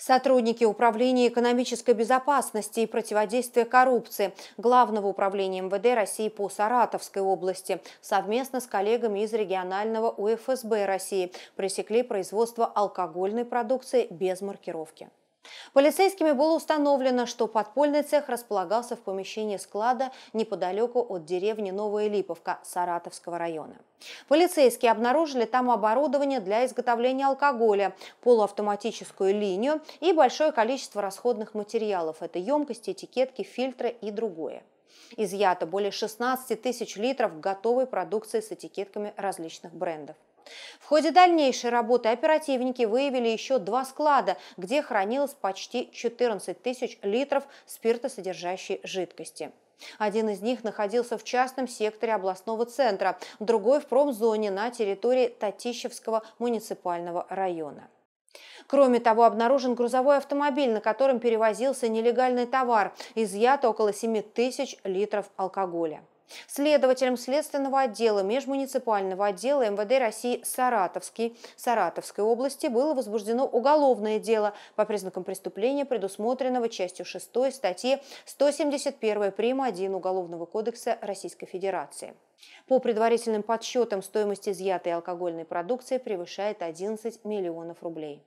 Сотрудники Управления экономической безопасности и противодействия коррупции Главного управления МВД России по Саратовской области совместно с коллегами из регионального УФСБ России пресекли производство алкогольной продукции без маркировки. Полицейскими было установлено, что подпольный цех располагался в помещении склада неподалеку от деревни Новая Липовка Саратовского района. Полицейские обнаружили там оборудование для изготовления алкоголя, полуавтоматическую линию и большое количество расходных материалов – это емкости, этикетки, фильтры и другое. Изъято более 16 тысяч литров готовой продукции с этикетками различных брендов. В ходе дальнейшей работы оперативники выявили еще два склада, где хранилось почти 14 тысяч литров спиртосодержащей жидкости. Один из них находился в частном секторе областного центра, другой в промзоне на территории Татищевского муниципального района. Кроме того, обнаружен грузовой автомобиль, на котором перевозился нелегальный товар, изъято около 7 тысяч литров алкоголя. Следователям Следственного отдела Межмуниципального отдела МВД России Саратовский, Саратовской области было возбуждено уголовное дело по признакам преступления, предусмотренного частью 6 статьи 171 прим. 1 Уголовного кодекса Российской Федерации. По предварительным подсчетам стоимость изъятой алкогольной продукции превышает 11 миллионов рублей.